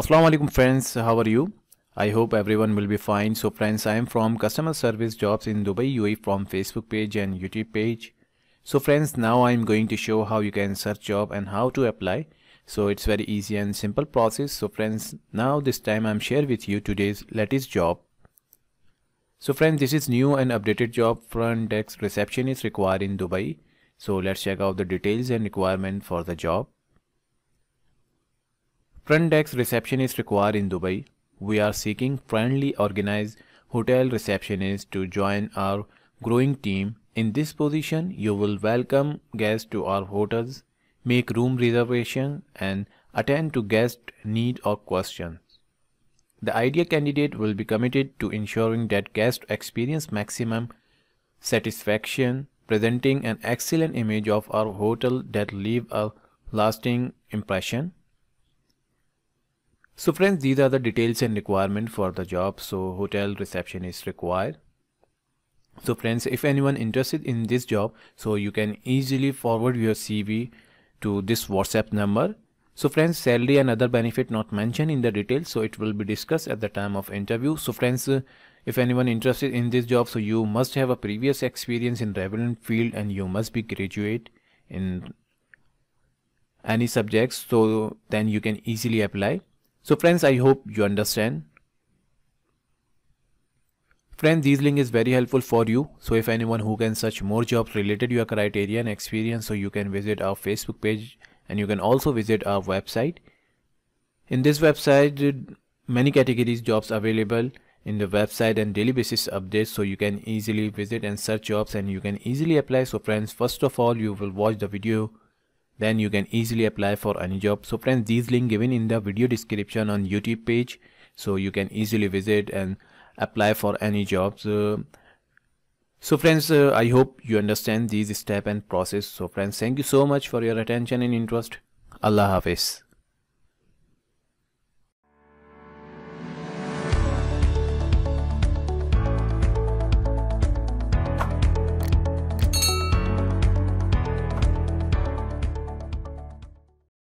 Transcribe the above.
Assalamu alaikum friends how are you I hope everyone will be fine so friends I am from customer service jobs in Dubai UAE from Facebook page and YouTube page so friends now I am going to show how you can search job and how to apply so it's very easy and simple process so friends now this time I'm share with you today's latest job so friends this is new and updated job front desk receptionist required in Dubai so let's check out the details and requirement for the job Front desk receptionist required in Dubai. We are seeking friendly organized hotel receptionists to join our growing team. In this position, you will welcome guests to our hotels, make room reservations, and attend to guest need or questions. The ideal candidate will be committed to ensuring that guests experience maximum satisfaction, presenting an excellent image of our hotel that leave a lasting impression. So friends, these are the details and requirement for the job. So hotel reception is required. So friends, if anyone interested in this job, so you can easily forward your CV to this WhatsApp number. So friends, salary and other benefit not mentioned in the details. So it will be discussed at the time of interview. So friends, if anyone interested in this job, so you must have a previous experience in relevant field and you must be graduate in any subjects. So then you can easily apply. So friends, I hope you understand. Friends, this link is very helpful for you. So if anyone who can search more jobs related to your criteria and experience, so you can visit our Facebook page and you can also visit our website. In this website, many categories jobs available in the website and daily basis updates so you can easily visit and search jobs and you can easily apply so friends first of all you will watch the video then you can easily apply for any job so friends these link given in the video description on youtube page so you can easily visit and apply for any jobs uh, so friends uh, i hope you understand these step and process so friends thank you so much for your attention and interest allah hafiz